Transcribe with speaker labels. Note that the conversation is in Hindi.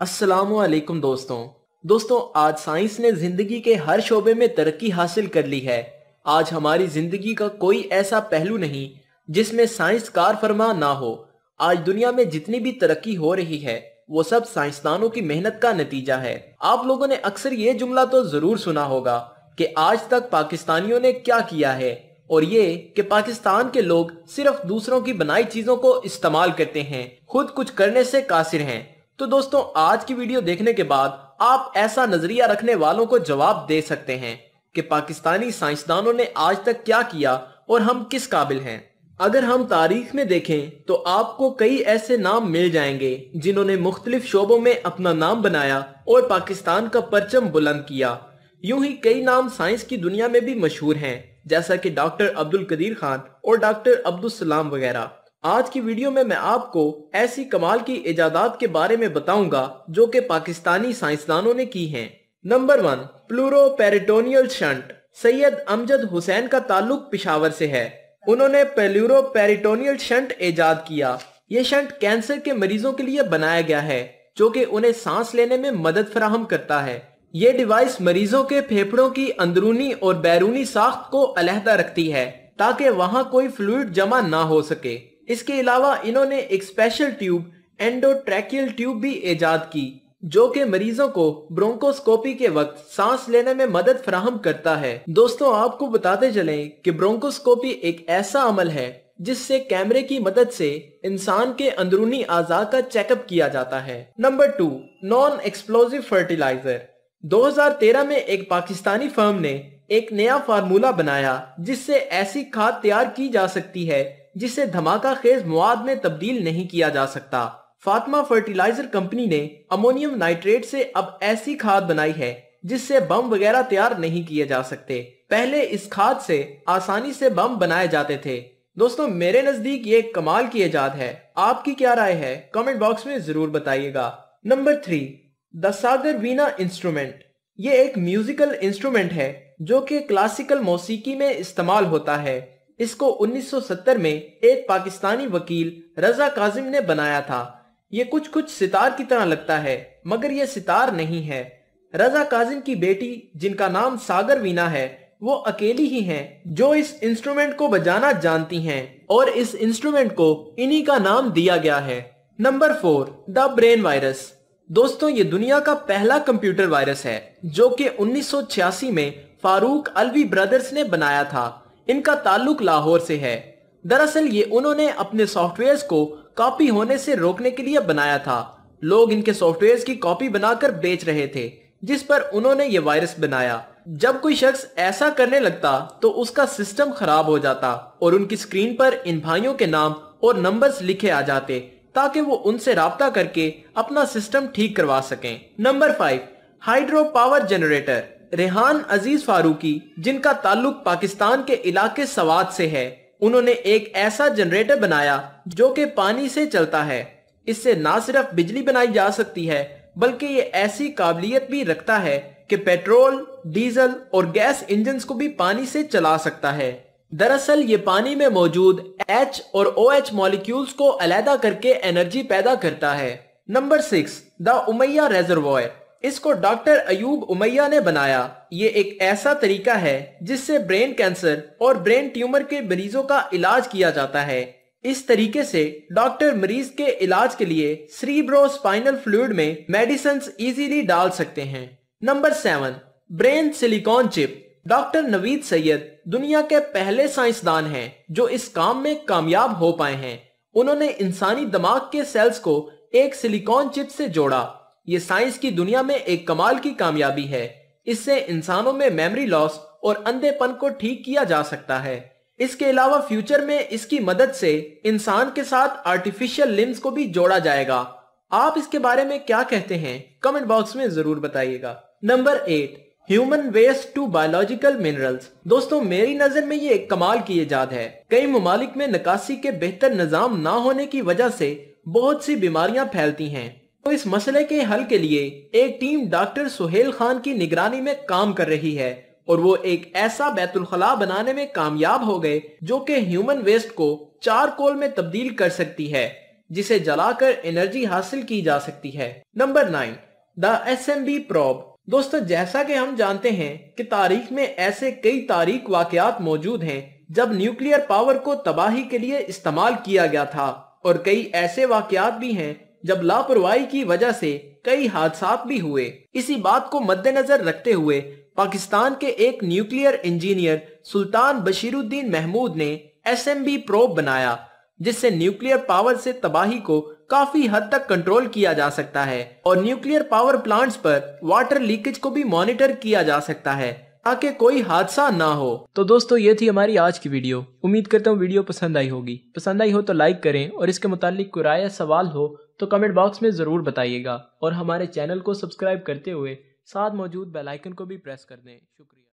Speaker 1: असलम दोस्तों दोस्तों आज साइंस ने जिंदगी के हर शोबे में तरक्की हासिल कर ली है आज हमारी जिंदगी का कोई ऐसा पहलू नहीं जिसमें साइंस कार फरमा ना हो आज दुनिया में जितनी भी तरक्की हो रही है वो सब साइंसदानों की मेहनत का नतीजा है आप लोगों ने अक्सर ये जुमला तो जरूर सुना होगा कि आज तक पाकिस्तानियों ने क्या किया है और ये कि पाकिस्तान के लोग सिर्फ दूसरों की बनाई चीजों को इस्तेमाल करते हैं खुद कुछ करने से कासिर हैं तो दोस्तों आज की वीडियो देखने के बाद आप ऐसा नजरिया रखने वालों को जवाब दे सकते हैं कि पाकिस्तानी साइंसदानों ने आज तक क्या किया और हम किस काबिल हैं अगर हम तारीख में देखें तो आपको कई ऐसे नाम मिल जाएंगे जिन्होंने मुख्तलिफ शोबों में अपना नाम बनाया और पाकिस्तान का परचम बुलंद किया यूं ही कई नाम साइंस की दुनिया में भी मशहूर हैं जैसा कि डॉक्टर अब्दुल कदीर खान और डॉक्टर अब्दुल सलाम वगैरह आज की वीडियो में मैं आपको ऐसी कमाल की इजादात के बारे में बताऊंगा जो कि पाकिस्तानी साइंसदानों ने की हैं। Number one pleuro peritoneal shunt Syed Amjad Hussain का ताल्लुक पिशावर से है उन्होंने पेल्यूरो पेरिटोनियल शंट ईजाद किया ये शंट कैंसर के मरीजों के लिए बनाया गया है जो कि उन्हें सांस लेने में मदद फराहम करता है ये डिवाइस मरीजों के फेफड़ों की अंदरूनी और बैरूनी साख्त को अलहदा रखती है ताकि वहाँ कोई फ्लूड जमा ना हो सके इसके अलावा इन्होंने एक स्पेशल ट्यूब एंडोट्रैकियल ट्यूब भी ईजाद की जो कि मरीजों को ब्रोंकोस्कोपी के वक्त सांस लेने में मदद फ्राहम करता है दोस्तों आपको बताते चलें कि ब्रोंकोस्कोपी एक ऐसा अमल है जिससे कैमरे की मदद से इंसान के अंदरूनी आजा का चेकअप किया जाता है number two non explosive fertilizer 2013 में एक पाकिस्तानी फर्म ने एक नया फार्मूला बनाया जिससे ऐसी खाद तैयार की जा सकती है जिसे धमाका खेज मवाद में तब्दील नहीं किया जा सकता फातमा फर्टिलाइजर कंपनी ने अमोनियम नाइट्रेट से अब ऐसी खाद बनाई है जिससे बम वगैरह तैयार नहीं किए जा सकते पहले इस खाद से आसानी से बम बनाए जाते थे दोस्तों मेरे नजदीक ये कमाल की ईजाद है आपकी क्या राय है कमेंट बॉक्स में जरूर बताइएगा number three the Sagar Veena instrument ये एक म्यूजिकल इंस्ट्रूमेंट है जो कि क्लासिकल मौसीकी में इस्तेमाल होता है इसको 1970 में एक पाकिस्तानी वकील रजा काजिम ने बनाया था ये कुछ कुछ सितार की तरह लगता है मगर यह सितार नहीं है रजा काजिम की बेटी जिनका नाम सागर वीना है वो अकेली ही हैं जो इस इंस्ट्रूमेंट को बजाना जानती हैं और इस इंस्ट्रूमेंट को इन्हीं का नाम दिया गया है number four the brain virus दोस्तों ये दुनिया का पहला कंप्यूटर वायरस है जो कि 1986 में फारूक अलवी ब्रदर्स ने बनाया था इनका ताल्लुक लाहौर से है दरअसल ये उन्होंने अपने सॉफ्टवेयर्स को कॉपी होने से रोकने के लिए बनाया था लोग इनके सॉफ्टवेयर्स की कॉपी बनाकर बेच रहे थे जिस पर उन्होंने ये वायरस बनाया जब कोई शख्स ऐसा करने लगता तो उसका सिस्टम खराब हो जाता और उनकी स्क्रीन पर इन भाइयों के नाम और नंबर्स लिखे आ जाते ताकि वो उनसे रबता करके अपना सिस्टम ठीक करवा सकें number five hydro power generator Rehan Aziz Farooqui जिनका ताल्लुक पाकिस्तान के इलाके सवाद से है उन्होंने एक ऐसा जनरेटर बनाया जो कि पानी से चलता है इससे ना सिर्फ बिजली बनाई जा सकती है बल्कि ये ऐसी काबिलियत भी रखता है कि पेट्रोल डीजल और गैस इंजन को भी पानी से चला सकता है दरअसल ये पानी में मौजूद एच और ओ एच मॉलिक्यूल्स को अलहदा करके एनर्जी पैदा करता है number six the Umaiya reservoir इसको डॉक्टर अयूब उमैया ने बनाया ये एक ऐसा तरीका है जिससे ब्रेन कैंसर और ब्रेन ट्यूमर के मरीजों का इलाज किया जाता है इस तरीके से डॉक्टर मरीज के इलाज के लिए सीब्रो स्पाइनल फ्लूड में मेडिसन इजीली डाल सकते हैं number seven brain silicon chip doctor Naveed Syed दुनिया के पहले साइंसदान हैं जो इस काम में कामयाब हो पाए हैं उन्होंने इंसानी दिमाग के सेल्स को एक सिलिकॉन चिप से जोड़ा ये साइंस की दुनिया में एक कमाल की कामयाबी है इससे इंसानों में मेमोरी लॉस और अंधेपन को ठीक किया जा सकता है इसके अलावा फ्यूचर में इसकी मदद से इंसान के साथ आर्टिफिशियल लिम्स को भी जोड़ा जाएगा आप इसके बारे में क्या कहते हैं कमेंट बॉक्स में जरूर बताइएगा number eight human waste to biological minerals दोस्तों मेरी नजर में ये एक कमाल की ईजाद है कई ममालिक में निकासी के बेहतर निजाम ना होने की वजह से बहुत सी बीमारियां फैलती हैं तो इस मसले के हल के लिए एक टीम डॉक्टर सुहेल खान की निगरानी में काम कर रही है और वो एक ऐसा बैतुलखला बनाने में कामयाब हो गए जो कि ह्यूमन वेस्ट को चार कोल में तब्दील कर सकती है जिसे जलाकर एनर्जी हासिल की जा सकती है number nine the S M B probe दोस्तों जैसा कि हम जानते हैं कि तारीख में ऐसे कई तारीख वाकयात मौजूद हैं जब न्यूक्लियर पावर को तबाही के लिए इस्तेमाल किया गया था और कई ऐसे वाकयात भी हैं जब लापरवाही की वजह से कई हादसा भी हुए इसी बात को मद्देनजर रखते हुए पाकिस्तान के एक न्यूक्लियर इंजीनियर सुल्तान बशीरुद्दीन महमूद ने एस एम बी प्रोब बनाया जिससे न्यूक्लियर पावर से तबाही को काफी हद तक कंट्रोल किया जा सकता है और न्यूक्लियर पावर प्लांट्स पर वाटर लीकेज को भी मॉनिटर किया जा सकता है ताकि कोई हादसा ना हो तो दोस्तों ये थी हमारी आज की वीडियो उम्मीद करता हूँ वीडियो पसंद आई होगी पसंद आई हो तो लाइक करें और इसके मुतालिक कुराया राय सवाल हो तो कमेंट बॉक्स में ज़रूर बताइएगा और हमारे चैनल को सब्सक्राइब करते हुए साथ मौजूद बेलाइकन को भी प्रेस कर दें शुक्रिया